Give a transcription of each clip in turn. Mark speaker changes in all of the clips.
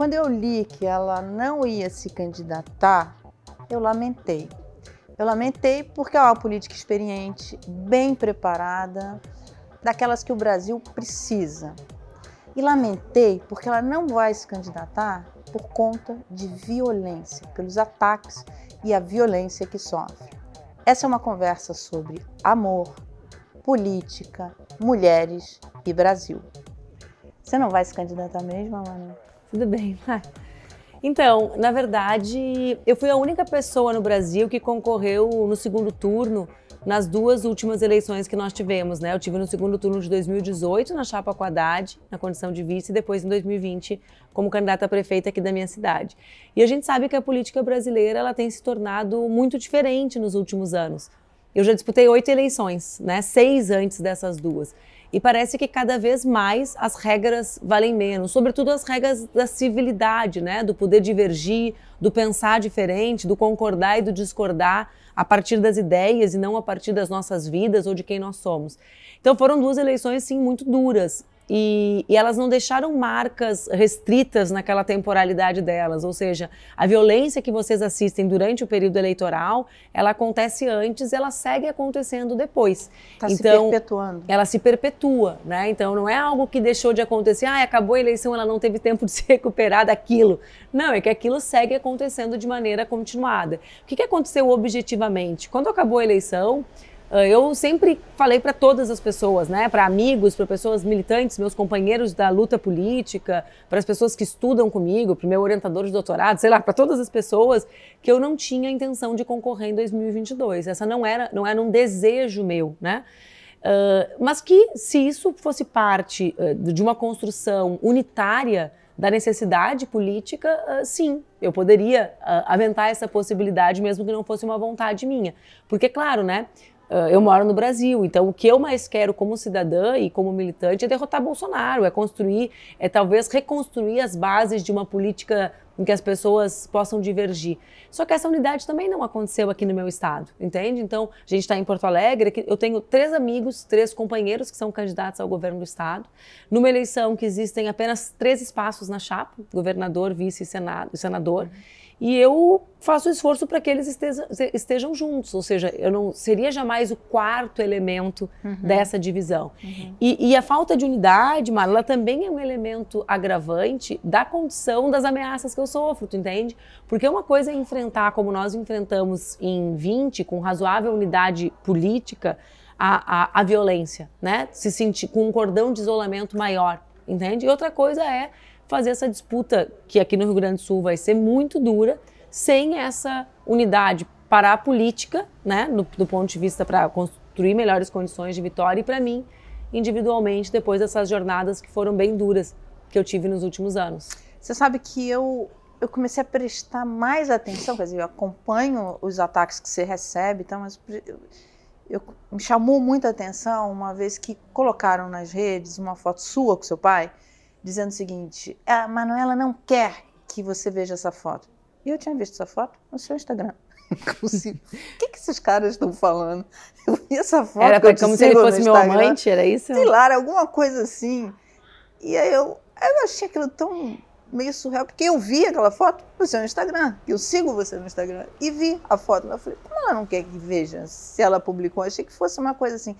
Speaker 1: Quando eu li que ela não ia se candidatar, eu lamentei. Eu lamentei porque ela é uma política experiente, bem preparada, daquelas que o Brasil precisa. E lamentei porque ela não vai se candidatar por conta de violência, pelos ataques e a violência que sofre. Essa é uma conversa sobre amor, política, mulheres e Brasil. Você não vai se candidatar mesmo, Amanda? Tudo bem,
Speaker 2: Então, na verdade, eu fui a única pessoa no Brasil que concorreu no segundo turno nas duas últimas eleições que nós tivemos, né? Eu tive no segundo turno de 2018 na chapa com Haddad, na condição de vice, e depois em 2020 como candidata a prefeita aqui da minha cidade. E a gente sabe que a política brasileira ela tem se tornado muito diferente nos últimos anos. Eu já disputei oito eleições, né? Seis antes dessas duas. E parece que cada vez mais as regras valem menos, sobretudo as regras da civilidade, né? do poder divergir, do pensar diferente, do concordar e do discordar a partir das ideias e não a partir das nossas vidas ou de quem nós somos. Então foram duas eleições, sim, muito duras. E, e, elas não deixaram marcas restritas naquela temporalidade delas, ou seja, a violência que vocês assistem durante o período eleitoral, ela acontece antes, ela segue acontecendo depois. Tá então, se perpetuando. Ela se perpetua, né? Então não é algo que deixou de acontecer, ah, acabou a eleição, ela não teve tempo de se recuperar daquilo. Não, é que aquilo segue acontecendo de maneira continuada. O que, que aconteceu objetivamente? Quando acabou a eleição, ah, eu sempre falei para todas as pessoas, né? Para amigos, para pessoas militantes, meus companheiros da luta política, para as pessoas que estudam comigo, para o meu orientador de doutorado, sei lá, para todas as pessoas que eu não tinha intenção de concorrer em 2022. Essa não era, não era um desejo meu, né? Uh, mas que se isso fosse parte uh, de uma construção unitária da necessidade política, uh, sim, eu poderia aventar essa possibilidade, mesmo que não fosse uma vontade minha. Porque, claro, né? Ah, eu moro no Brasil, então o que eu mais quero como cidadã e como militante é derrotar Bolsonaro, é construir, é talvez reconstruir as bases de uma política em que as pessoas possam divergir. Só que essa unidade também não aconteceu aqui no meu estado, entende? Então, a gente está em Porto Alegre, eu tenho três amigos, três companheiros que são candidatos ao governo do estado, numa eleição que existem apenas três espaços na chapa, governador, vice e senado, senador. Uhum. E eu faço o esforço para que eles estejam, estejam, juntos, ou seja, eu não seria jamais o quarto elemento uhum. dessa divisão. Uhum. E, e, a falta de unidade, Marla, também é um elemento agravante da condição das ameaças que eu sofro, tu entende? Porque uma coisa é enfrentar, como nós enfrentamos em 20, com razoável unidade política, a, a, a violência, né? Se sentir com um cordão de isolamento maior, entende? E outra coisa é fazer essa disputa, que aqui no Rio Grande do Sul vai ser muito dura, sem essa unidade para a política, né, do, do ponto de vista para construir melhores condições de vitória e para mim, individualmente, depois dessas jornadas que foram bem duras que eu tive nos últimos anos.
Speaker 1: Você sabe que eu eu comecei a prestar mais atenção, quer dizer, eu acompanho os ataques que você recebe, então, mas eu, eu, me chamou muita atenção uma vez que colocaram nas redes uma foto sua com seu pai, dizendo o seguinte: a Manuela não quer que você veja essa foto. E eu tinha visto essa foto no seu Instagram. Inclusive, o que, que esses caras estão falando? Eu vi essa foto. Era pra, como se ele fosse meu amante, era isso? Sei lá, alguma coisa assim. E aí eu, eu achei aquilo tão meio surreal, porque eu vi aquela foto no seu Instagram, eu sigo você no Instagram, e vi a foto. Eu falei, como ela não quer que veja se ela publicou? Eu achei que fosse uma coisa assim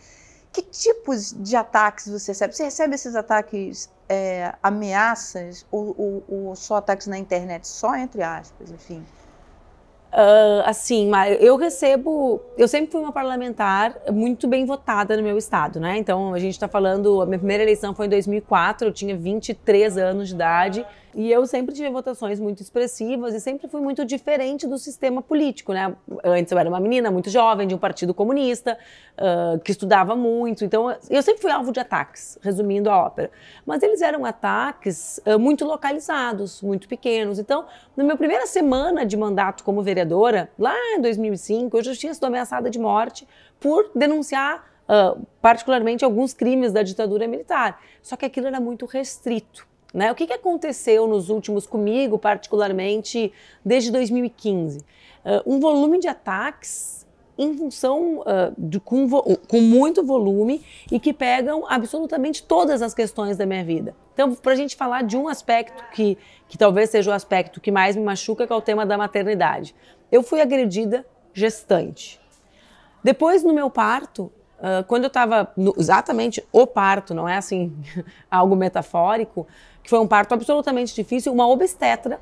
Speaker 1: que tipos de ataques você recebe? Você recebe esses ataques, é, ameaças, ou, ou, ou, só ataques na internet, só entre aspas, enfim?
Speaker 2: Uh, assim, eu recebo. Eu sempre fui uma parlamentar muito bem votada no meu estado, né? Então, a gente está falando. A minha primeira eleição foi em 2004, eu tinha 23 anos de idade. E eu sempre tive votações muito expressivas e sempre fui muito diferente do sistema político, né? Antes eu era uma menina muito jovem, de um partido comunista, uh, que estudava muito, então eu sempre fui alvo de ataques, resumindo a ópera. Mas eles eram ataques uh, muito localizados, muito pequenos. Então, na minha primeira semana de mandato como vereadora, lá em 2005, eu já tinha sido ameaçada de morte por denunciar Uh, particularmente alguns crimes da ditadura militar. Só que aquilo era muito restrito. Né? O que, que aconteceu nos últimos, comigo particularmente, desde 2015? Uh, ah, um volume de ataques em função uh, de, com, com, muito volume e que pegam absolutamente todas as questões da minha vida. Então, para a gente falar de um aspecto que, que talvez seja o aspecto que mais me machuca, que é o tema da maternidade. Eu fui agredida gestante. Depois, no meu parto, uh, quando eu estava exatamente o parto, não é assim algo metafórico, que foi um parto absolutamente difícil, uma obstetra,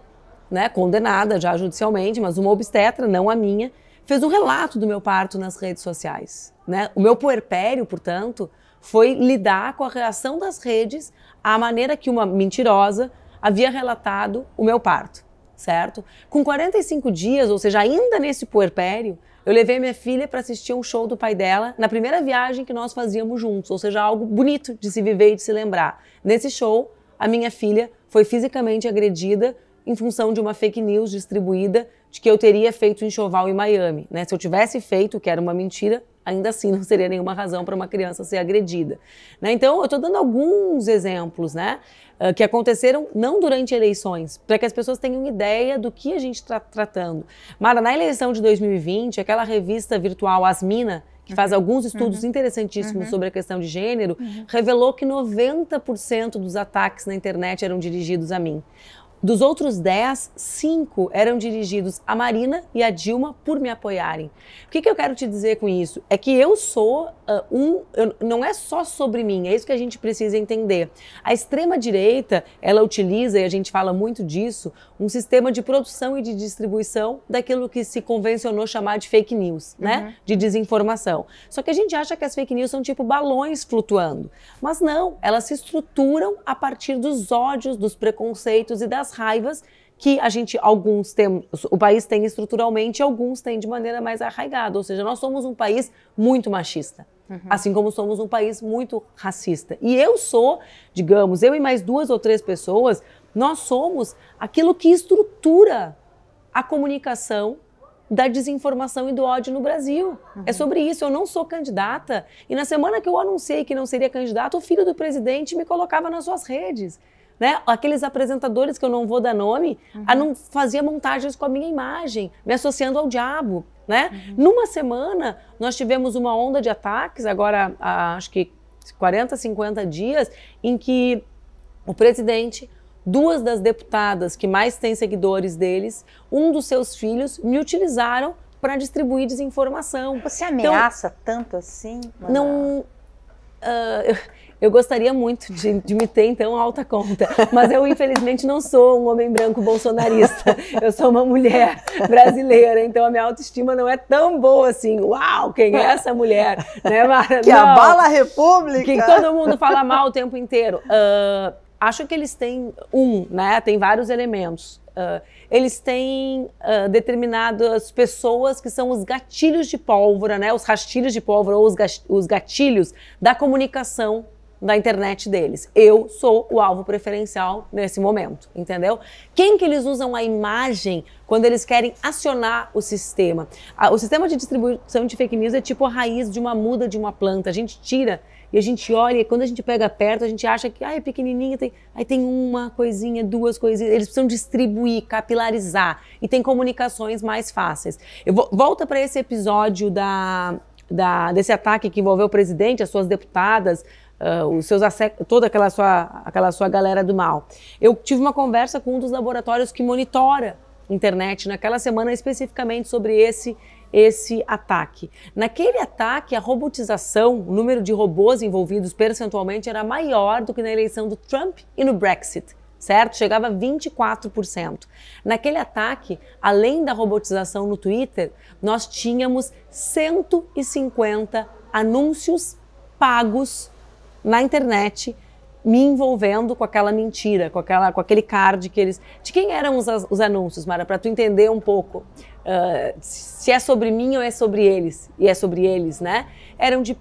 Speaker 2: né, condenada já judicialmente, mas uma obstetra, não a minha, fez um relato do meu parto nas redes sociais. Né? O meu puerpério, portanto, foi lidar com a reação das redes à maneira que uma mentirosa havia relatado o meu parto, certo? Com 45 dias, ou seja, ainda nesse puerpério, eu levei minha filha para assistir um show do pai dela na primeira viagem que nós fazíamos juntos, ou seja, algo bonito de se viver e de se lembrar. Nesse show, a minha filha foi fisicamente agredida em função de uma fake news distribuída de que eu teria feito enxoval em Miami. Né? Se eu tivesse feito, que era uma mentira, ainda assim não seria nenhuma razão para uma criança ser agredida. Né? Então, eu estou dando alguns exemplos né? Ah, que aconteceram não durante eleições, para que as pessoas tenham ideia do que a gente está tratando. Mara, na eleição de 2020, aquela revista virtual Asmina, que faz alguns estudos uhum. interessantíssimos uhum. sobre a questão de gênero, uhum. revelou que 90% dos ataques na internet eram dirigidos a mim. Dos outros 10, 5 eram dirigidos a Marina e a Dilma por me apoiarem. O que, que eu quero te dizer com isso? É que eu sou uh, um. Eu, não é só sobre mim, é isso que a gente precisa entender. A extrema-direita, ela utiliza, e a gente fala muito disso, um sistema de produção e de distribuição daquilo que se convencionou chamar de fake news, né? uhum. né? De desinformação. Só que a gente acha que as fake news são tipo balões flutuando. Mas não, elas se estruturam a partir dos ódios, dos preconceitos e das das raivas que a gente, alguns temos, o país tem estruturalmente, alguns têm de maneira mais arraigada. Ou seja, nós somos um país muito machista. Uhum. Assim como somos um país muito racista. E eu sou, digamos, eu e mais duas ou três pessoas, nós somos aquilo que estrutura a comunicação da desinformação e do ódio no Brasil. É uhum. É sobre isso. Eu não sou candidata. E na semana que eu anunciei que não seria candidata, o filho do presidente me colocava nas suas redes né? Aqueles apresentadores que eu não vou dar nome, uhum. a não fazia montagens com a minha imagem, me associando ao diabo, né? Uhum. Numa semana nós tivemos uma onda de ataques, agora há, acho que 40, 50 dias, em que o presidente duas das deputadas que mais têm seguidores deles, um dos seus filhos, me utilizaram para distribuir desinformação. Você então, ameaça
Speaker 1: então, tanto assim?
Speaker 2: Não. Uh, eu gostaria muito de, de me ter, então, alta conta. Mas eu, infelizmente, não sou um homem branco bolsonarista. Eu sou uma mulher brasileira, então a minha autoestima não é tão boa assim. Uau, quem é essa mulher? Né, Mara? Que não. abala a
Speaker 1: república! Que todo mundo fala mal
Speaker 2: o tempo inteiro. Uh, acho que eles têm um, né? Tem vários elementos. Uh, eles têm uh, determinadas pessoas que são os gatilhos de pólvora, né? Os rastilhos de pólvora ou os gatilhos da comunicação da internet deles. Eu sou o alvo preferencial nesse momento, entendeu? Quem que eles usam a imagem quando eles querem acionar o sistema? O sistema de distribuição de fake news é tipo a raiz de uma muda de uma planta. A gente tira e a gente olha e quando a gente pega perto, a gente acha que ah, é pequenininha, tem... aí tem uma coisinha, duas coisinhas. Eles precisam distribuir, capilarizar e tem comunicações mais fáceis. Eu vou... Volta para esse episódio da, da, desse ataque que envolveu o presidente, as suas deputadas, Uh, os seus toda aquela sua, aquela sua galera do mal. Eu tive uma conversa com um dos laboratórios que monitora internet naquela semana especificamente sobre esse esse ataque. Naquele ataque, a robotização, o número de robôs envolvidos percentualmente era maior do que na eleição do Trump e no Brexit certo? Chegava a 24%. Naquele ataque, além da robotização no Twitter, nós tínhamos 150 anúncios pagos na internet me envolvendo com aquela mentira, com, aquela, com aquele card que eles. De quem eram os, os anúncios, Mara? Para tu entender um pouco uh, se é sobre mim ou é sobre eles. E é sobre eles, né? Eram de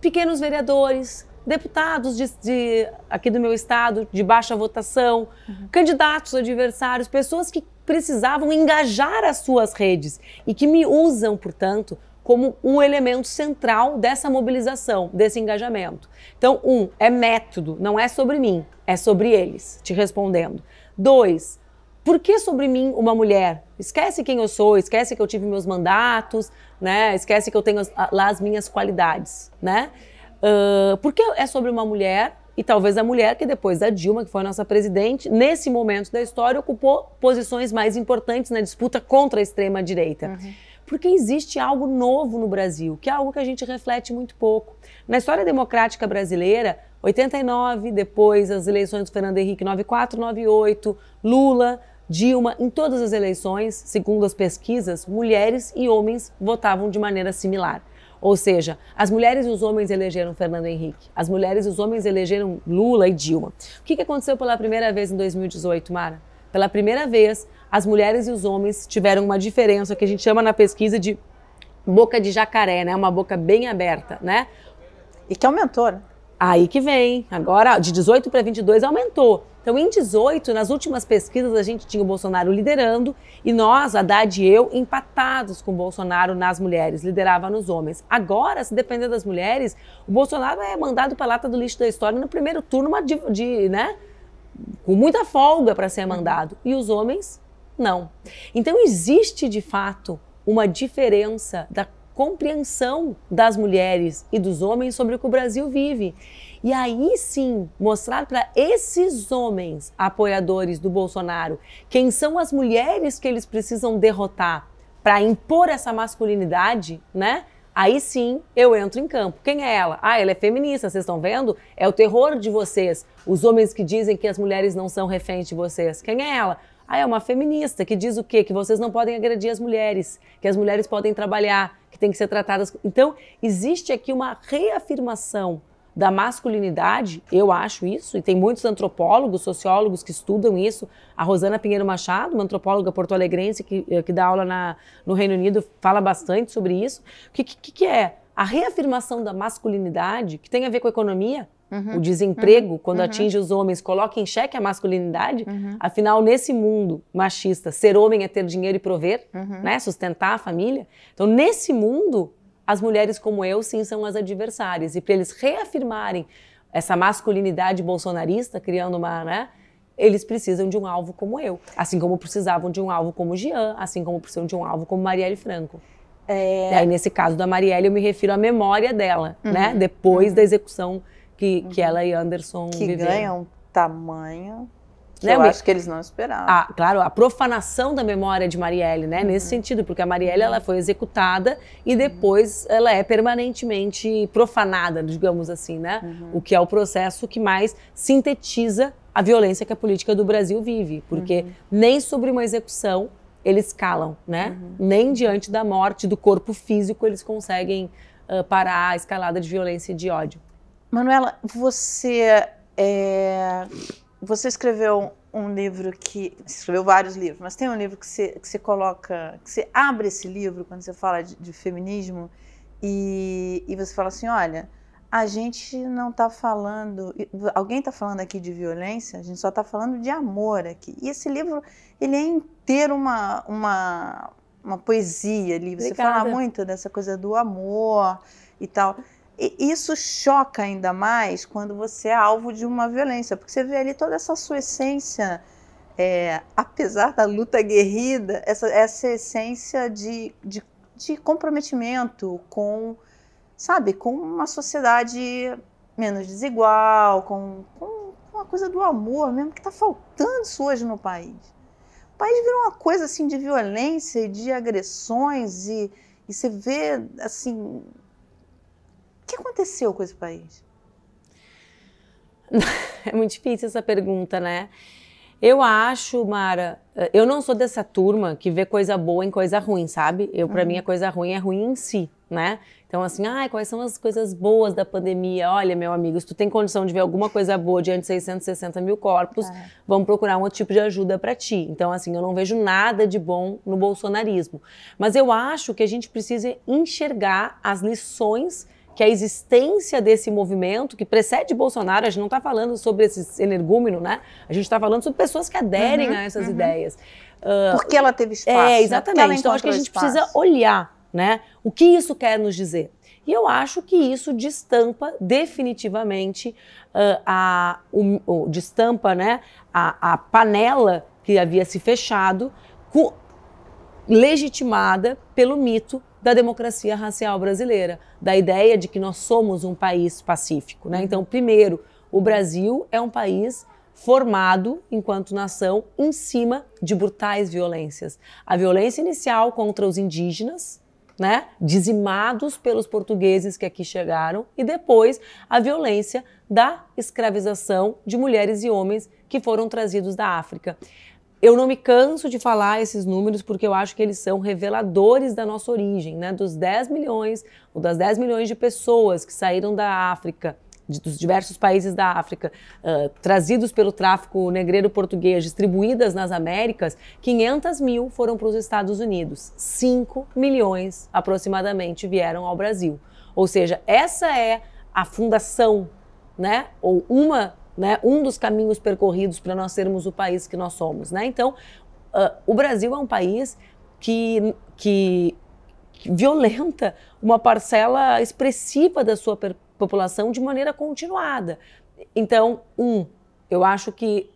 Speaker 2: pequenos vereadores, deputados de, de, aqui do meu estado, de baixa votação, uhum. candidatos adversários, pessoas que precisavam engajar as suas redes e que me usam, portanto, como um elemento central dessa mobilização, desse engajamento. Então, um, é método, não é sobre mim, é sobre eles, te respondendo. Dois, por que sobre mim uma mulher? Esquece quem eu sou, esquece que eu tive meus mandatos, né? Esquece que eu tenho as, lá as minhas qualidades, né? Uh, por que é sobre uma mulher? E talvez a mulher que depois da Dilma, que foi a nossa presidente, nesse momento da história ocupou posições mais importantes na disputa contra a extrema direita. Uhum porque existe algo novo no Brasil, que é algo que a gente reflete muito pouco. Na história democrática brasileira, 89, depois as eleições do Fernando Henrique 94, 98, Lula, Dilma, em todas as eleições, segundo as pesquisas, mulheres e homens votavam de maneira similar. Ou seja, as mulheres e os homens elegeram Fernando Henrique, as mulheres e os homens elegeram Lula e Dilma. O que aconteceu pela primeira vez em 2018, Mara? Pela primeira vez, as mulheres e os homens tiveram uma diferença que a gente chama na pesquisa de boca de jacaré, né? Uma boca bem aberta, né? E que aumentou, né? Aí que vem. Agora, de 18 para 22 aumentou. Então, em 18, nas últimas pesquisas, a gente tinha o Bolsonaro liderando e nós, Haddad e eu, empatados com o Bolsonaro nas mulheres, liderava nos homens. Agora, se depender das mulheres, o Bolsonaro é mandado para a lata do lixo da história no primeiro turno, de, de né? com muita folga para ser mandado. E os homens não. Então existe de fato uma diferença da compreensão das mulheres e dos homens sobre o que o Brasil vive. E aí sim, mostrar para esses homens apoiadores do Bolsonaro quem são as mulheres que eles precisam derrotar para impor essa masculinidade, né? Aí sim eu entro em campo. Quem é ela? Ah, ela é feminista, vocês estão vendo? É o terror de vocês. Os homens que dizem que as mulheres não são reféns de vocês. Quem é ela? Ah, é uma feminista que diz o quê? Que vocês não podem agredir as mulheres, que as mulheres podem trabalhar, que têm que ser tratadas. Então, existe aqui uma reafirmação da masculinidade, eu acho isso, e tem muitos antropólogos, sociólogos que estudam isso. A Rosana Pinheiro Machado, uma antropóloga porto-alegrense que, eh, que dá aula na, no Reino Unido, fala bastante sobre isso. O que, que, que é? A reafirmação da masculinidade, que tem a ver com a economia,
Speaker 1: uhum. o desemprego,
Speaker 2: uhum. quando uhum. atinge os homens, coloca em xeque a masculinidade. Uhum. Afinal, nesse mundo machista, ser homem é ter dinheiro e prover, uhum. né? sustentar a família. Então, nesse mundo, as mulheres como eu, sim, são as adversárias. E para eles reafirmarem essa masculinidade bolsonarista, criando uma. Né, eles precisam de um alvo como eu, assim como precisavam de um alvo como Jean, assim como precisam de um alvo como Marielle Franco.
Speaker 1: É... E aí,
Speaker 2: nesse caso da Marielle, eu me refiro à memória dela, né? uhum. né? Depois uhum. da execução que, que uhum. ela e Anderson
Speaker 1: que viveram. ganha um tamanho
Speaker 2: que né? eu acho que eles não
Speaker 1: esperavam. Ah,
Speaker 2: claro, a profanação da memória de Marielle, né? Uhum. Nesse sentido, porque a Marielle uhum. ela foi executada e depois ela é permanentemente profanada, digamos assim, né? Uhum. O que é o processo que mais sintetiza a violência que a política do Brasil vive, porque nem sobre uma execução eles calam, né? Uhum. Nem diante da morte do corpo físico eles conseguem uh, parar a escalada de violência e de ódio.
Speaker 1: Manuela, você é... você escreveu um livro que escreveu vários livros, mas tem um livro que você, que você coloca, que você abre esse livro quando você fala de, de feminismo e, e você fala assim, olha a gente não está falando. Alguém está falando aqui de violência, a gente só está falando de amor aqui. E esse livro, ele é inteiro uma, uma, uma poesia ali. Você Obrigada. fala muito dessa coisa do amor e tal. E isso choca ainda mais quando você é alvo de uma violência, porque você vê ali toda essa sua essência, é, apesar da luta guerrida, essa, essa essência de, de, de comprometimento com sabe, com uma sociedade menos desigual, com, com uma coisa do amor mesmo, que está faltando isso hoje no país. O país virou uma coisa assim de violência, de agressões, e, e você vê assim. O que aconteceu com esse país?
Speaker 2: É muito difícil essa pergunta, né? Eu acho, Mara, eh, eu não sou dessa turma que vê coisa boa em coisa ruim, sabe? Eu, para uhum. mim, a coisa ruim é ruim em si, né? Então, assim, ah, quais são as coisas boas da pandemia? Olha, meu amigo, se tu tem condição de ver alguma coisa boa diante de 660 mil corpos, é. vamos procurar um outro tipo de ajuda para ti. Então, assim, eu não vejo nada de bom no bolsonarismo. Mas eu acho que a gente precisa enxergar as lições que a existência desse movimento que precede Bolsonaro, a gente não está falando sobre esse energúmeno, né? A gente está falando sobre pessoas que aderem uhum, a essas uhum. ideias. Uh, Porque ela teve é, espaço. É, exatamente. Né? Então acho que a gente espaço. precisa olhar né? O que isso quer nos dizer? E eu acho que isso destampa definitivamente uh, a, destampa, né, a, a, panela que havia se fechado, legitimada pelo mito da democracia racial brasileira, da ideia de que nós somos um país pacífico. Né? Uhum. Então, primeiro, o Brasil é um país formado, enquanto nação, em cima de brutais violências. A violência inicial contra os indígenas, né, dizimados pelos portugueses que aqui chegaram, e depois a violência da escravização de mulheres e homens que foram trazidos da África. Eu não me canso de falar esses números porque eu acho que eles são reveladores da nossa origem, né? Dos 10 milhões ou das 10 milhões de pessoas que saíram da África de, dos diversos países da África, uh, trazidos pelo tráfico negreiro português, distribuídas nas Américas, 500 mil foram para os Estados Unidos, 5 milhões aproximadamente vieram ao Brasil. Ou seja, essa é a fundação, né? Ou uma, né? Um dos caminhos percorridos para nós sermos o país que nós somos, né? Então, uh, o Brasil é um país que, que violenta uma parcela expressiva da sua população de maneira continuada. Então, um, eu acho que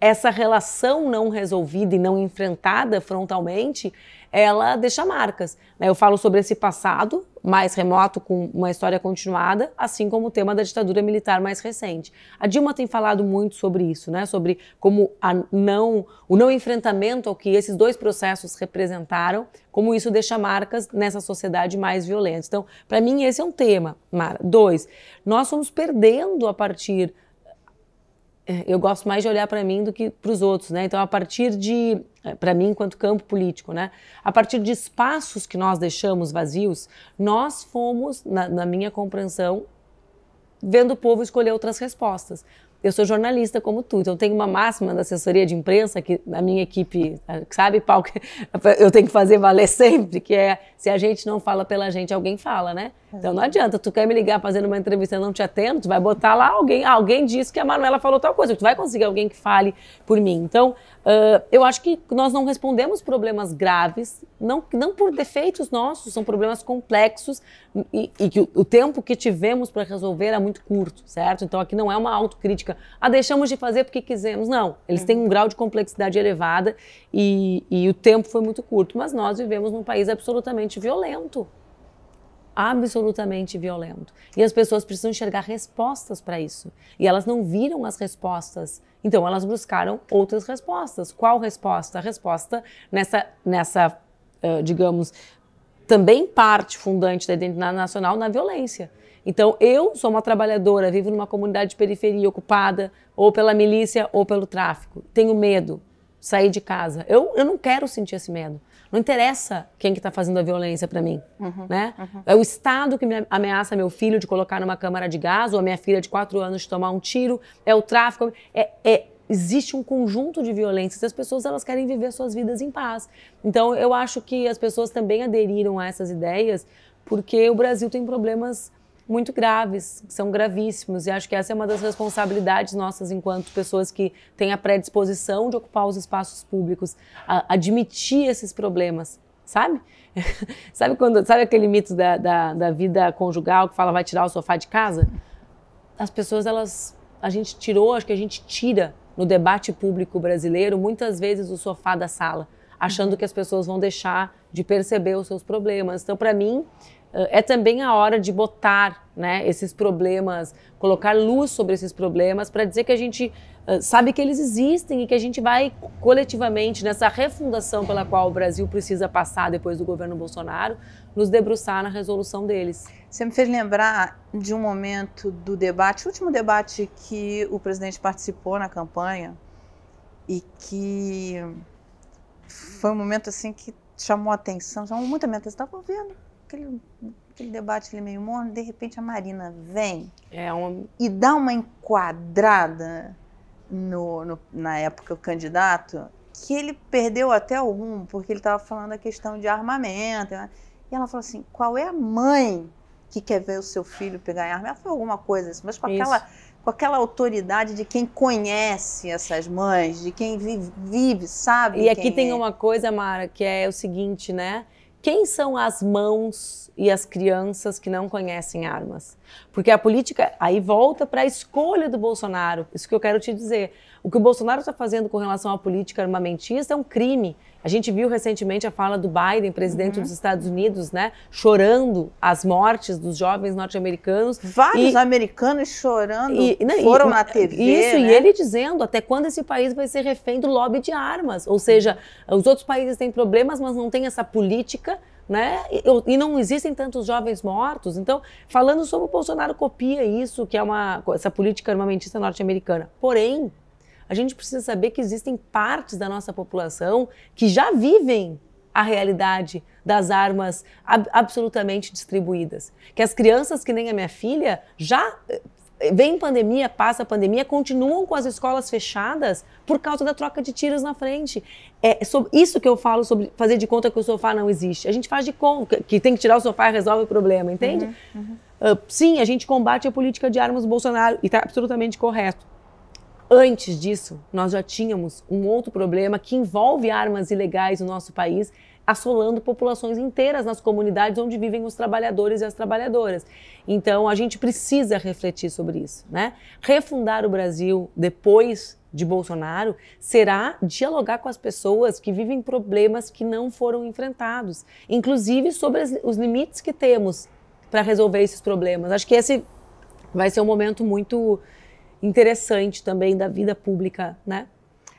Speaker 2: essa relação não resolvida e não enfrentada frontalmente ela deixa marcas. Né? Eu falo sobre esse passado mais remoto, com uma história continuada, assim como o tema da ditadura militar mais recente. A Dilma tem falado muito sobre isso, né? sobre como não, o não enfrentamento ao que esses dois processos representaram, como isso deixa marcas nessa sociedade mais violenta. Então, para mim, esse é um tema, Mara. Dois, nós fomos perdendo a partir é, eu gosto mais de olhar para mim do que para os outros, né? Então, a partir de é, para mim, enquanto campo político, né? A partir de espaços que nós deixamos vazios, nós fomos, na, na minha compreensão, vendo o povo escolher outras respostas. Eu sou jornalista como tu, então eu tenho uma máxima da assessoria de imprensa que a minha equipe, sabe, Paulo, que eu tenho que fazer valer sempre, que é se a gente não fala pela gente, alguém fala, né? Então não adianta, tu quer me ligar fazendo uma entrevista, eu não te atendo, tu vai botar lá alguém, alguém disse que a Manuela falou tal coisa, tu vai conseguir alguém que fale por mim. Então, ah, eu acho que nós não respondemos problemas graves, não, não por defeitos nossos, são problemas complexos e, e que o, o, tempo que tivemos para resolver é muito curto, certo? Então aqui não é uma autocrítica, ah, deixamos de fazer porque quisemos. Não, eles têm um grau de complexidade elevada e, e o tempo foi muito curto, mas nós vivemos num país absolutamente violento absolutamente violento. E as pessoas precisam enxergar respostas para isso. E elas não viram as respostas. Então elas buscaram outras respostas. Qual resposta? A resposta nessa, nessa uh, digamos, também parte fundante da identidade nacional na violência. Então, eu sou uma trabalhadora, vivo numa comunidade de periferia ocupada ou pela milícia ou pelo tráfico. Tenho medo, sair de casa. Eu, eu não quero sentir esse medo. Não interessa quem que está fazendo a violência para mim, uhum, né? Uhum. É o Estado que ameaça meu filho de colocar numa câmara de gás ou a minha filha de quatro anos de tomar um tiro. É o tráfico. É, é, existe um conjunto de violências. As pessoas elas querem viver suas vidas em paz. Então eu acho que as pessoas também aderiram a essas ideias porque o Brasil tem problemas muito graves, são gravíssimos. E acho que essa é uma das responsabilidades nossas enquanto pessoas que têm a predisposição de ocupar os espaços públicos, admitir esses problemas, sabe? sabe quando sabe aquele mito da, da, da, vida conjugal que fala vai tirar o sofá de casa? As pessoas elas a gente tirou, acho que a gente tira no debate público brasileiro muitas vezes o sofá da sala, achando que as pessoas vão deixar de perceber os seus problemas. Então, para mim, ah, é também a hora de botar né, esses problemas, colocar luz sobre esses problemas para dizer que a gente ah, sabe que eles existem e que a gente vai coletivamente nessa refundação pela qual o Brasil precisa passar depois do governo Bolsonaro, nos debruçar na resolução
Speaker 1: deles. Você me fez lembrar de um momento do debate, o último debate que o presidente participou na campanha e que foi um momento assim que chamou a atenção, chamou muita minha atenção, estava ouvindo aquele, aquele debate ali meio morno, de repente a Marina vem é, é um... e dá uma enquadrada no, no, na época o candidato, que ele perdeu até o rumo, porque ele estava falando a questão de armamento. Né? E ela falou assim: qual é a mãe que quer ver o seu filho pegar arma? Ela falou alguma coisa assim, mas com aquela com aquela autoridade de quem conhece essas mães, de quem vive, vive sabe. E aqui tem é. uma
Speaker 2: coisa, Mara, que é o seguinte, né? quem são as mãos e as crianças que não conhecem armas? Porque a política aí volta para a escolha do Bolsonaro. Isso que eu quero te dizer. O que o Bolsonaro está fazendo com relação à política armamentista é um crime. A gente viu recentemente a fala do Biden, presidente uhum. dos Estados Unidos, né, chorando as mortes dos jovens norte-americanos. Vários e,
Speaker 1: americanos chorando e, não, foram e, na TV. Isso, né? e ele
Speaker 2: dizendo até quando esse país vai ser refém do lobby de armas. Ou seja, os outros países têm problemas, mas não têm essa política né? E, e, não existem tantos jovens mortos. Então, falando sobre o Bolsonaro copia isso, que é uma essa política armamentista norte-americana. Porém, a gente precisa saber que existem partes da nossa população que já vivem a realidade das armas ab absolutamente distribuídas. Que as crianças, que nem a minha filha, já eh, vem pandemia, passa a pandemia, continuam com as escolas fechadas por causa da troca de tiros na frente. É sobre isso que eu falo sobre fazer de conta que o sofá não existe. A gente faz de conta que tem que tirar o sofá e resolve o problema, entende? Uhum, uhum. Uh, sim, a gente combate a política de armas do Bolsonaro e está absolutamente correto. Antes disso, nós já tínhamos um outro problema que envolve armas ilegais no nosso país, assolando populações inteiras nas comunidades onde vivem os trabalhadores e as trabalhadoras. Então, a gente precisa refletir sobre isso, né? Refundar o Brasil depois de Bolsonaro será dialogar com as pessoas que vivem problemas que não foram enfrentados, inclusive sobre os limites que temos para resolver esses problemas. Acho que esse vai ser um momento muito
Speaker 1: interessante também da vida pública, né?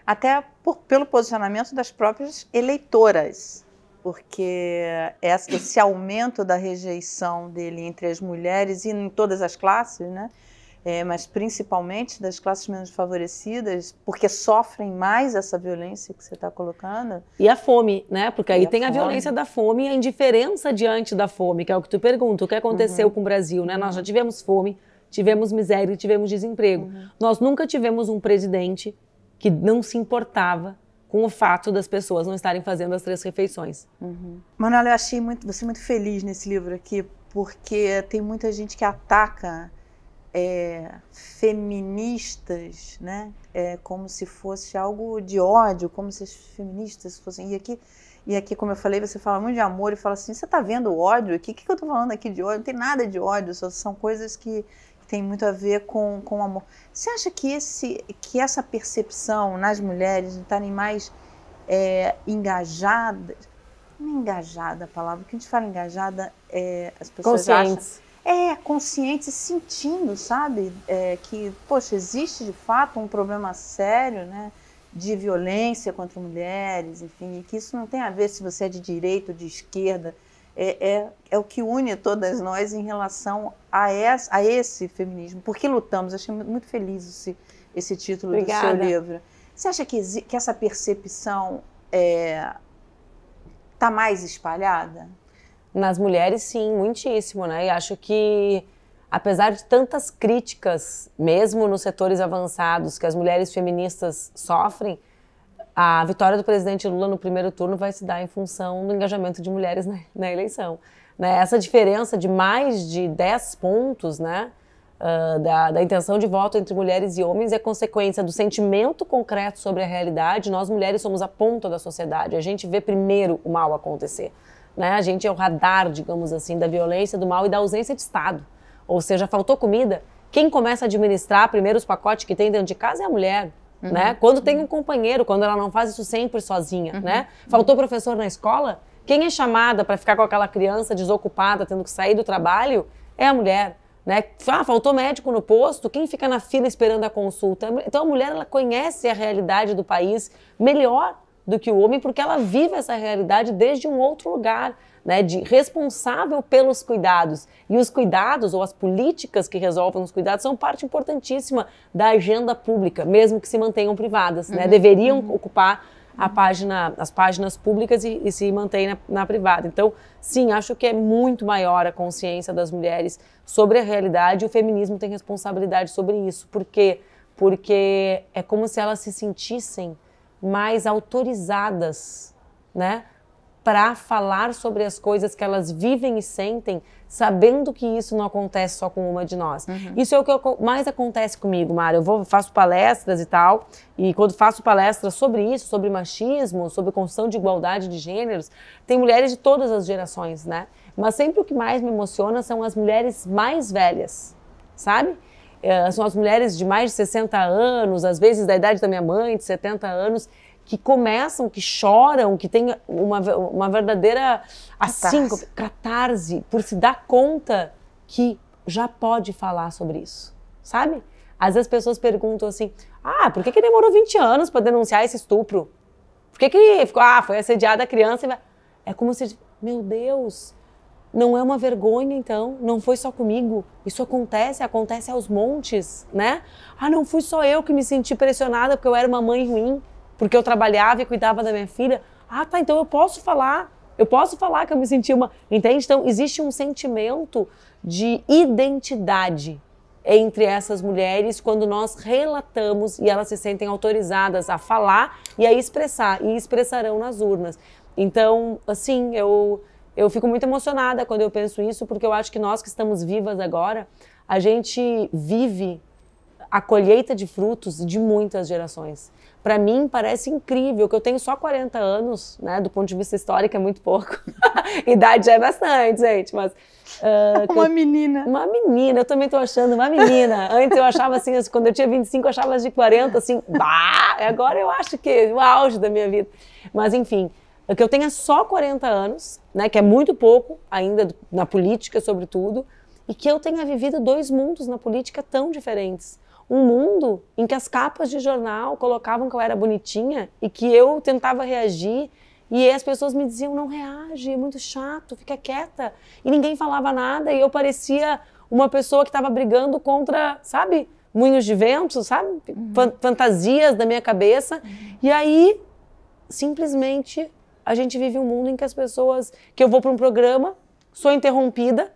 Speaker 1: Até por, pelo posicionamento das próprias eleitoras, porque esse aumento da rejeição dele entre as mulheres e em todas as classes, né? É, mas principalmente das classes menos favorecidas, porque sofrem mais essa violência que você está colocando.
Speaker 2: E a fome, né? Porque aí a tem a, violência da fome e a indiferença diante da fome, que é o que tu pergunta, o que aconteceu uhum. com o Brasil, né? Nós já tivemos fome, tivemos miséria e tivemos desemprego. Uhum. Nós nunca tivemos um presidente que não se importava com o fato das pessoas não estarem fazendo as três refeições.
Speaker 1: Uhum. Manuela, eu achei muito, você muito feliz nesse livro aqui, porque tem muita gente que ataca é, feministas, né? É, como se fosse algo de ódio, como se as feministas fossem. E aqui, e aqui, como eu falei, você fala muito de amor e fala assim: você está vendo ódio aqui? O que, que eu estou falando aqui de ódio? Não tem nada de ódio, só são coisas que tem muito a ver com, com o amor. Você acha que, esse, que essa percepção nas mulheres de estarem mais é, engajadas, não é engajada a palavra, que a gente fala engajada é as pessoas conscientes. acham... É, consciente, sentindo, sabe? É, que, poxa, existe de fato um problema sério, né? De violência contra mulheres, enfim, e que isso não tem a ver se você é de direita ou de esquerda, é, é, é, o que une todas nós em relação a, a esse feminismo. Por que lutamos? Achei muito feliz esse, esse título Obrigada. do seu livro. Você acha que, que essa percepção está é, tá mais espalhada? Nas mulheres, sim, muitíssimo,
Speaker 2: né? E acho que, apesar de tantas críticas, mesmo nos setores avançados, que as mulheres feministas sofrem, a vitória do presidente Lula no primeiro turno vai se dar em função do engajamento de mulheres na, na eleição. Né? Essa diferença de mais de 10 pontos, né? Uh, da, da, intenção de voto entre mulheres e homens é consequência do sentimento concreto sobre a realidade. Nós mulheres somos a ponta da sociedade. A gente vê primeiro o mal acontecer. Né? A gente é o radar, digamos assim, da violência, do mal e da ausência de Estado. Ou seja, faltou comida. Quem começa a administrar primeiro os pacotes que tem dentro de casa é a mulher. Uhum. Né? Quando tem um companheiro, quando ela não faz isso sempre sozinha, uhum. né? Faltou uhum. professor na escola? Quem é chamada para ficar com aquela criança desocupada, tendo que sair do trabalho, é a mulher. Né? Ah, faltou médico no posto, quem fica na fila esperando a consulta? Então a mulher ela conhece a realidade do país melhor do que o homem porque ela vive essa realidade desde um outro lugar né, de responsável pelos cuidados. E os cuidados ou as políticas que resolvem os cuidados são parte importantíssima da agenda pública, mesmo que se mantenham privadas. Né? Uhum. Né, deveriam uhum. ocupar a página, as páginas públicas e, e se mantém na, na, privada. Então, sim, acho que é muito maior a consciência das mulheres sobre a realidade e o feminismo tem responsabilidade sobre isso. Por quê? Porque é como se elas se sentissem mais autorizadas, né? para falar sobre as coisas que elas vivem e sentem, sabendo que isso não acontece só com uma de nós. Uhum. Isso é o que mais acontece comigo, Mara. Eu vou, faço palestras e tal, e quando faço palestras sobre isso, sobre machismo, sobre construção de igualdade de gêneros, tem mulheres de todas as gerações, né? Mas sempre o que mais me emociona são as mulheres mais velhas, sabe? Eh, são as mulheres de mais de 60 anos, às vezes da idade da minha mãe, de 70 anos, que começam, que choram, que têm uma, uma verdadeira assim, catarse. catarse, por se dar conta que já pode falar sobre isso, sabe? Às vezes as pessoas perguntam assim: ah, por que, que demorou 20 anos para denunciar esse estupro? Por que, que ficou, ah, foi assediada a criança? É como se, meu Deus, não é uma vergonha então, não foi só comigo. Isso acontece, acontece aos montes, né? Ah, não fui só eu que me senti pressionada porque eu era uma mãe ruim porque eu trabalhava e cuidava da minha filha. Ah, tá, então eu posso falar. Eu posso falar que eu me senti uma. Entende? Então, existe um sentimento de identidade entre essas mulheres quando nós relatamos e elas se sentem autorizadas a falar e a expressar, e expressarão nas urnas. Então, assim, eu, eu fico muito emocionada quando eu penso isso, porque eu acho que nós que estamos vivas agora, a gente vive a colheita de frutos de muitas gerações para mim parece incrível que eu tenho só 40 anos, né? Do ponto de vista histórico é muito pouco. Idade é bastante, gente, mas uh, uma eu, menina. Uma menina, eu também tô achando uma menina. Antes eu achava assim, assim quando eu tinha 25 eu achava de 40 assim, bah! Agora eu acho que é o auge da minha vida. Mas enfim, é que eu tenha só 40 anos, né, que é muito pouco ainda na política, sobretudo, e que eu tenha vivido dois mundos na política tão diferentes um mundo em que as capas de jornal colocavam que eu era bonitinha e que eu tentava reagir e as pessoas me diziam não reage, é muito chato, fica quieta e ninguém falava nada e eu parecia uma pessoa que estava brigando contra, sabe, moinhos de vento, sabe, uhum. fantasias da minha cabeça uhum. e aí simplesmente a gente vive um mundo em que as pessoas que eu vou para um programa sou interrompida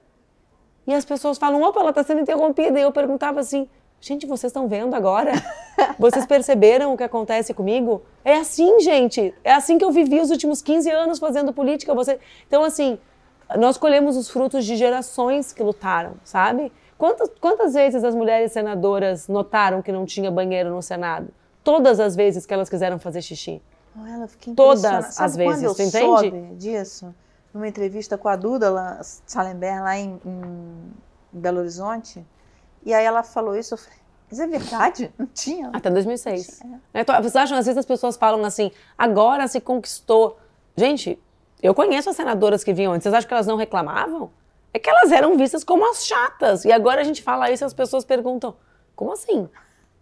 Speaker 2: e as pessoas falam, opa, ela está sendo interrompida. E eu perguntava assim, Gente, vocês estão vendo agora? Vocês perceberam o que acontece comigo? É assim, gente. É assim que eu vivi os últimos 15 anos fazendo política. Você... Então, assim, nós colhemos os frutos de gerações que lutaram, sabe? Quantas, quantas vezes as mulheres senadoras notaram que não tinha banheiro no Senado? Todas as vezes que elas quiseram fazer xixi.
Speaker 1: Oh, ela fica Todas as vezes, eu entende? disso, numa entrevista com a Duda lá, Salember, lá em, em Belo Horizonte, e aí ela falou isso, eu falei, mas é verdade? Não
Speaker 2: tinha? Até 2006. Tinha. É. Né, então, vocês acham, às vezes as pessoas falam assim, agora se conquistou. Gente, eu conheço as senadoras que vinham antes, vocês acham que elas não reclamavam? É que elas eram vistas como as chatas. E agora a gente fala isso e as pessoas perguntam, como assim?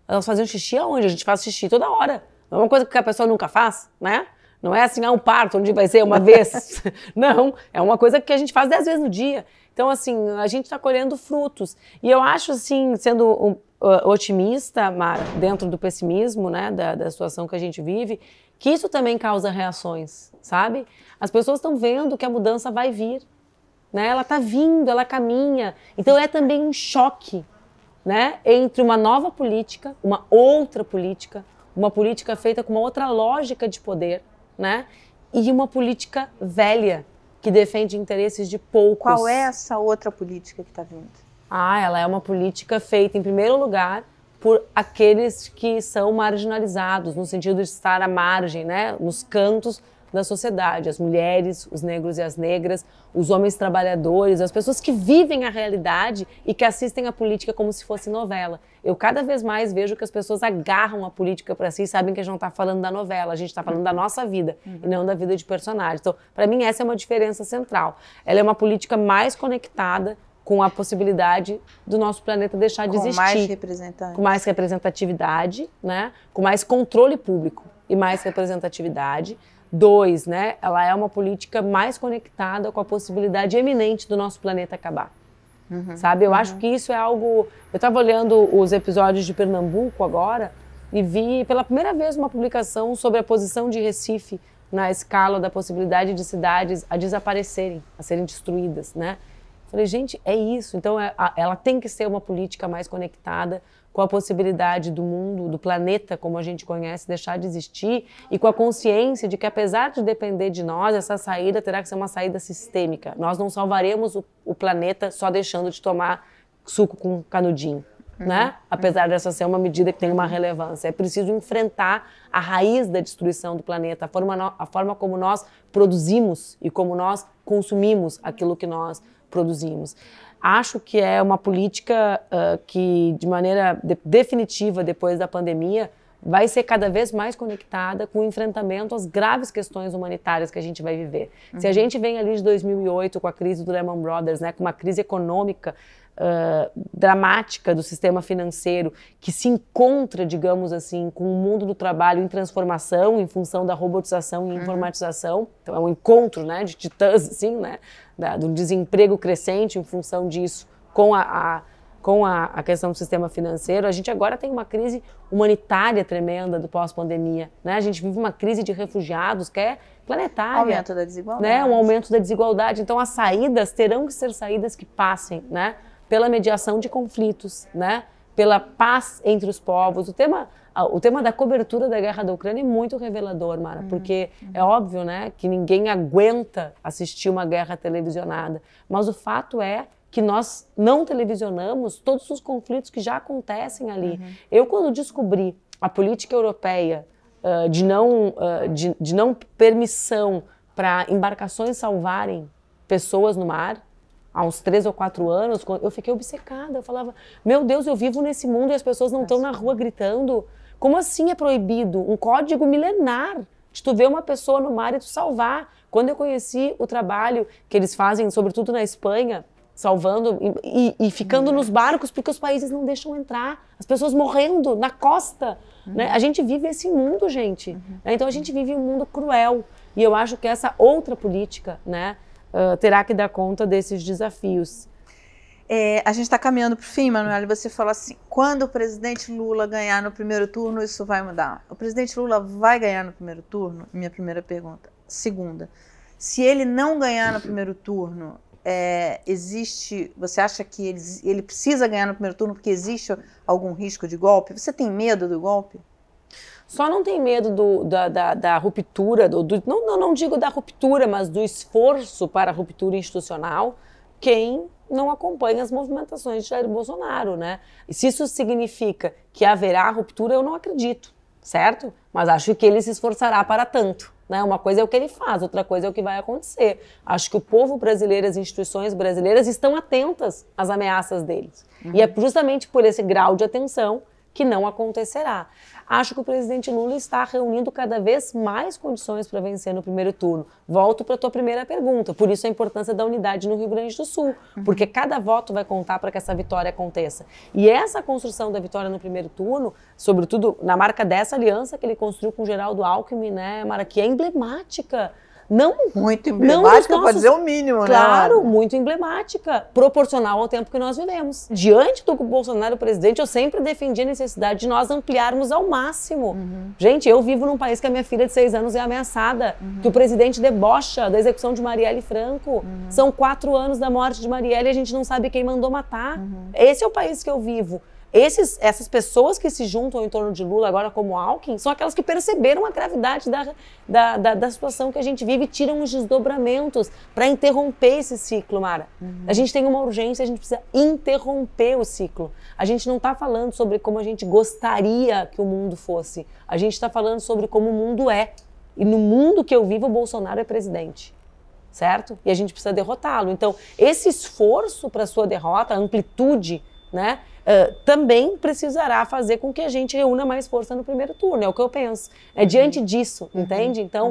Speaker 2: Elas faziam xixi aonde? A gente faz xixi toda hora. É uma coisa que a pessoa nunca faz, né? Não é assim, ah, um parto, onde vai ser uma vez. Não, é uma coisa que a gente faz dez vezes no dia. Então, assim, a gente está colhendo frutos. E eu acho, assim, sendo um, uh, otimista, Mara, dentro do pessimismo, né, da, da situação que a gente vive, que isso também causa reações, sabe? As pessoas estão vendo que a mudança vai vir. Né? Ela está vindo, ela caminha. Então, é também um choque né, entre uma nova política, uma outra política, uma política feita com uma outra lógica de poder, né? E uma política velha que defende interesses de poucos. Qual é
Speaker 1: essa outra política que está vindo?
Speaker 2: Ah, ela é uma política feita em primeiro lugar por aqueles que são marginalizados, no sentido de estar à margem, né, nos cantos na sociedade, as mulheres, os negros e as negras, os homens trabalhadores, as pessoas que vivem a realidade e que assistem a política como se fosse novela. Eu cada vez mais vejo que as pessoas agarram a política para si e sabem que a gente não está falando da novela, a gente está falando da nossa vida uhum. e não da vida de personagens. Então, para mim, essa é uma diferença central. Ela é uma política mais conectada com a possibilidade do nosso planeta deixar de com existir. Mais
Speaker 1: representante. Com
Speaker 2: mais representatividade, né? com mais controle público e mais representatividade. Dois, né, ela é uma política mais conectada com a possibilidade eminente do nosso planeta acabar. Uhum, sabe? Eu uhum. acho que isso é algo. Eu estava olhando os episódios de Pernambuco agora e vi pela primeira vez uma publicação sobre a posição de Recife na escala da possibilidade de cidades a desaparecerem, a serem destruídas, né? Falei, gente, é isso. Então, é, ela tem que ser uma política mais conectada com a possibilidade do mundo, do planeta como a gente conhece, deixar de existir e com a consciência de que, apesar de depender de nós, essa saída terá que ser uma saída sistêmica. Nós não salvaremos o, o planeta só deixando de tomar suco com canudinho. Né? Uhum. Apesar dessa ser uma medida que tem uma relevância, é preciso enfrentar a raiz da destruição do planeta, a forma, no, a forma como nós produzimos e como nós consumimos aquilo que nós produzimos. Acho que é uma política uh, que, de maneira de definitiva, depois da pandemia, vai ser cada vez mais conectada com o enfrentamento às graves questões humanitárias que a gente vai viver. Uhum. Se a uhum. gente vem ali de 2008 com a crise do Lehman Brothers, né, com uma crise econômica uh, dramática do sistema financeiro que se encontra, digamos assim, com o mundo do trabalho em transformação em função da robotização e uhum. informatização. Então é um encontro, né, de titãs, assim, né, da, do desemprego crescente em função disso com a, a com a, a, questão do sistema financeiro, a gente agora tem uma crise humanitária tremenda do pós-pandemia, né? A gente vive uma crise de refugiados que é planetária. Aumento da
Speaker 1: desigualdade. Né? Um
Speaker 2: aumento da desigualdade. Então, as saídas terão que ser saídas que passem, né? pela mediação de conflitos, né? pela paz entre os povos. O tema, o tema da cobertura da guerra da Ucrânia é muito revelador, Mara, uhum. porque uhum. é óbvio né, que ninguém aguenta assistir uma guerra televisionada, mas o fato é que nós não televisionamos todos os conflitos que já acontecem ali. Uhum. Eu, quando descobri a política europeia uh, de, não, uh, de, de não permissão para embarcações salvarem pessoas no mar, há uns três ou quatro anos, eu fiquei obcecada. Eu falava, meu Deus, eu vivo nesse mundo e as pessoas não estão na rua gritando. Como assim é proibido? Um código milenar de tu ver uma pessoa no mar e tu salvar. Quando eu conheci o trabalho que eles fazem, sobretudo na Espanha, salvando e, e, e ficando nos barcos porque os países não deixam entrar, as pessoas morrendo na costa. Né? A gente vive esse mundo, gente. Uhum. Então a gente vive um mundo cruel. E eu acho
Speaker 1: que essa outra política, né? Ah, terá que dar conta desses desafios. É, a gente está caminhando para o fim, Manuela, e você falou assim: quando o presidente Lula ganhar no primeiro turno, isso vai mudar. O presidente Lula vai ganhar no primeiro turno? Minha primeira pergunta. Segunda, se ele não ganhar no primeiro turno, é, existe. Você acha que ele, ele precisa ganhar no primeiro turno porque existe algum risco de golpe? Você tem medo do golpe? Só não tem medo do, da, da, da, ruptura, do, do não, não, não digo
Speaker 2: da ruptura, mas do esforço para a ruptura institucional, quem não acompanha as movimentações de Jair Bolsonaro, né? E se isso significa que haverá ruptura, eu não acredito, certo? Mas acho que ele se esforçará para tanto. Né? Uma coisa é o que ele faz, outra coisa é o que vai acontecer. Acho que o povo brasileiro, as instituições brasileiras estão atentas às ameaças deles. Uhum. E é uhum. justamente por esse grau de atenção que não acontecerá acho que o presidente Lula está reunindo cada vez mais condições para vencer no primeiro turno. Volto para a tua primeira pergunta. Por isso a importância da unidade no Rio Grande do Sul, uhum. porque cada voto vai contar para que essa vitória aconteça. E essa construção da vitória no primeiro turno, sobretudo na marca dessa aliança que ele construiu com Geraldo Alckmin, né, Mara, que é emblemática não muito emblemática, para dizer o mínimo, né? Claro, né? muito emblemática, proporcional ao tempo que nós vivemos. Diante do Bolsonaro presidente, eu sempre defendi a necessidade de nós ampliarmos ao máximo. Uhum. Gente, eu vivo num país que a minha filha de seis anos é ameaçada, uhum. que o presidente debocha da execução de Marielle Franco. Uhum. São quatro anos da morte de Marielle e a gente não sabe quem mandou matar. Uhum. Esse é o país que eu vivo. Esses, essas pessoas que se juntam em torno de Lula agora como Alckmin são aquelas que perceberam a gravidade da, da, da, da situação que a gente vive e tiram os desdobramentos para interromper esse ciclo, Mara. Uhum. A gente tem uma urgência, a gente precisa interromper o ciclo. A gente não está falando sobre como a gente gostaria que o mundo fosse. A gente está falando sobre como o mundo é. E no mundo que eu vivo, o Bolsonaro é presidente certo? E a gente precisa derrotá-lo. Então, esse esforço para sua derrota, a amplitude, né? Ah, também precisará fazer com que a gente reúna mais força no primeiro turno, é o que eu penso. É uhum. diante disso, uhum. entende? Então,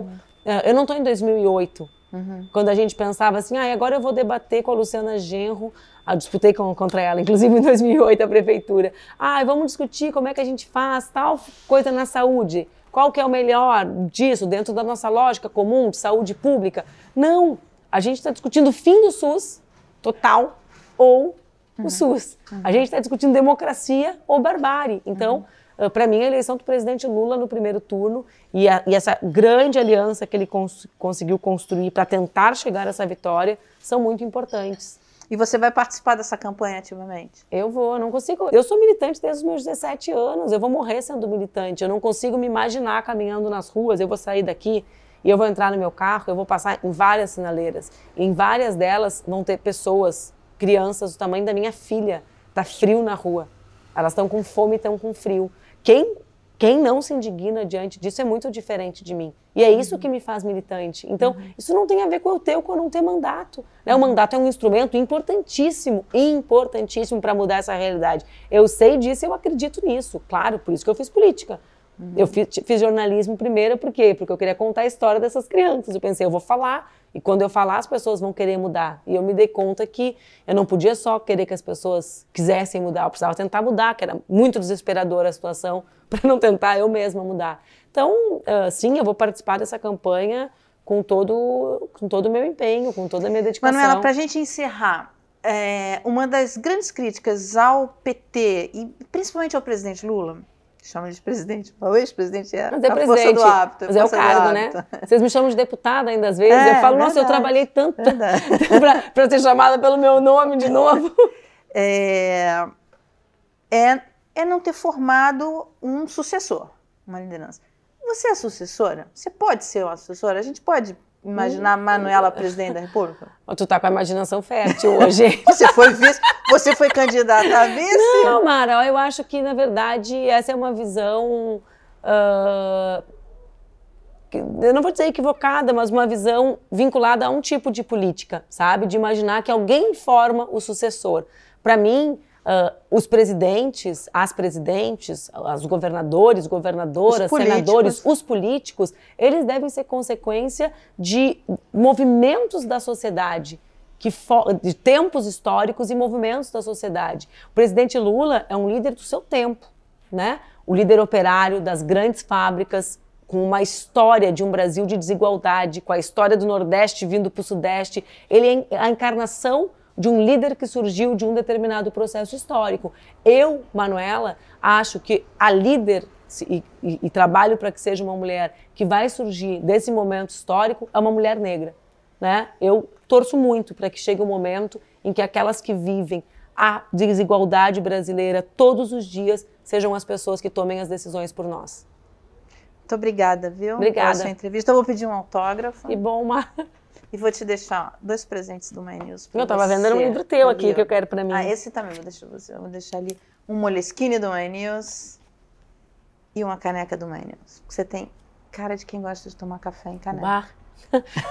Speaker 2: uhum. uh, eu não estou em 2008, uhum. quando a gente pensava assim, ah, agora eu vou debater com a Luciana Genro, eu ah, disputei com, contra ela, inclusive em 2008, a prefeitura. Ah, vamos discutir como é que a gente faz tal coisa na saúde. Qual que é o melhor disso dentro da nossa lógica comum de saúde pública? Não, a gente está discutindo o fim do SUS total ou o uhum. SUS. A uhum. gente está discutindo democracia ou barbárie. Então, uhum. eh, para mim, a eleição do presidente Lula no primeiro turno e, a, e essa grande aliança que ele cons conseguiu construir para tentar chegar a essa vitória são muito importantes. E você vai participar dessa
Speaker 1: campanha ativamente?
Speaker 2: Eu vou, eu não consigo. Eu sou militante desde os meus 17 anos, eu vou morrer sendo militante. Eu não consigo me imaginar caminhando nas ruas, eu vou sair daqui e eu vou entrar no meu carro, eu vou passar em várias sinaleiras. E em várias delas vão ter pessoas crianças do tamanho da minha filha. Tá frio na rua. Elas estão com fome, estão com frio. Quem quem não se indigna diante disso é muito diferente de mim. E é isso uhum. que me faz militante. Então, uhum. isso não tem a ver com eu ter ou com eu não ter mandato. Né? O mandato é um instrumento importantíssimo, importantíssimo para mudar essa realidade. Eu sei disso, eu acredito nisso. Claro, por isso que eu fiz política. Uhum. Eu fiz, fiz, jornalismo primeiro, por quê? Porque eu queria contar a história dessas crianças. Eu pensei, eu vou falar e quando eu falar, as pessoas vão querer mudar. E eu me dei conta que eu não podia só querer que as pessoas quisessem mudar, eu precisava tentar mudar, que era muito desesperadora a situação, para não tentar eu mesma mudar. Então, uh, sim, eu vou participar dessa campanha com
Speaker 1: todo com todo o meu empenho, com toda a minha
Speaker 2: dedicação. Manuela, para a
Speaker 1: gente encerrar, é, uma das grandes críticas ao PT e principalmente ao presidente Lula chama de presidente. O ex-presidente é, mas é a presidente, força do hábito. É mas é o cargo, né? Vocês me chamam de deputada ainda às vezes. É, eu falo, verdade, nossa, eu trabalhei tanto para ser chamada pelo meu nome de novo. É, é, é não ter formado um sucessor, uma liderança. Você é sucessora? Você pode ser uma sucessora? A gente pode imaginar a Manuela presidente da República? Tu tá com a imaginação fértil hoje. você foi vice,
Speaker 2: você foi candidata a vice? Não, Mara, eu acho que na verdade essa é uma visão uh, eu não vou dizer equivocada, mas uma visão vinculada a um tipo de política, sabe? De imaginar que alguém forma o sucessor. Para mim, Uh, os presidentes, as presidentes, os governadores, governadoras, os senadores, os políticos, eles devem ser consequência de movimentos da sociedade que de tempos históricos e movimentos da sociedade. O presidente Lula é um líder do seu tempo, né? O líder operário das grandes fábricas com uma história de um Brasil de desigualdade, com a história do Nordeste vindo para o Sudeste, ele é a encarnação de um líder que surgiu de um determinado processo histórico. Eu, Manuela, acho que a líder e, e, e trabalho para que seja uma mulher que vai surgir desse momento histórico é uma mulher negra, né? Eu torço muito para que chegue o um momento em que aquelas que vivem a desigualdade brasileira todos os dias sejam as pessoas que tomem as decisões por nós.
Speaker 1: Muito obrigada, viu? Obrigada. Pela sua entrevista. Eu vou pedir um autógrafo. E bom, Mar. E vou te deixar dois presentes do My News. Eu tava vendo um livro teu aqui, ali, que eu quero para mim. Ah, esse também, vou deixar, vou deixar ali um moleskine do My News e uma caneca do My News. Você tem cara de quem gosta de tomar café em caneca. Bar.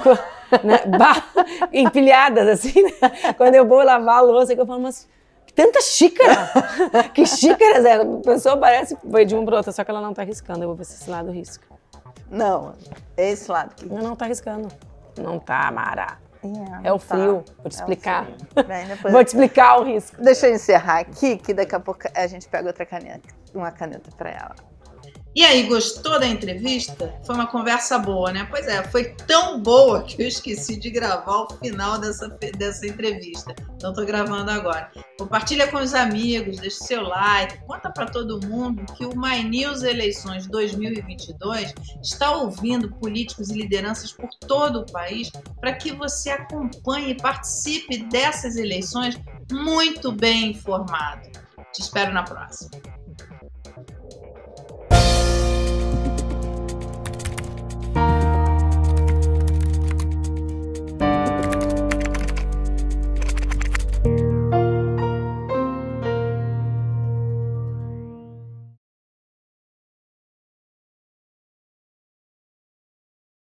Speaker 1: né? Bar. Empilhadas, assim. Né? Quando eu vou lavar a louça, eu falo,
Speaker 2: mas tanta xícara! que xícaras é? A pessoa parece foi de um broto outro, só que ela não tá riscando. Eu vou ver se esse lado risca. Não, esse lado. Que... Não, não tá riscando.
Speaker 1: Não tá, Mara. Yeah, é, é o tá. frio, tá. vou te explicar. É vou te explicar o risco. Deixa eu encerrar aqui, que daqui a pouco a gente pega outra caneta, uma caneta para ela. E aí, gostou da entrevista? Foi uma conversa boa, né? Pois é, foi tão boa que eu esqueci de gravar o final dessa, dessa entrevista. Então, estou gravando agora. Compartilha com os amigos, deixa o seu like, conta para todo mundo que o My News Eleições 2022 está ouvindo políticos e lideranças por todo o país para que você acompanhe e participe dessas eleições muito bem informado. Te espero na próxima.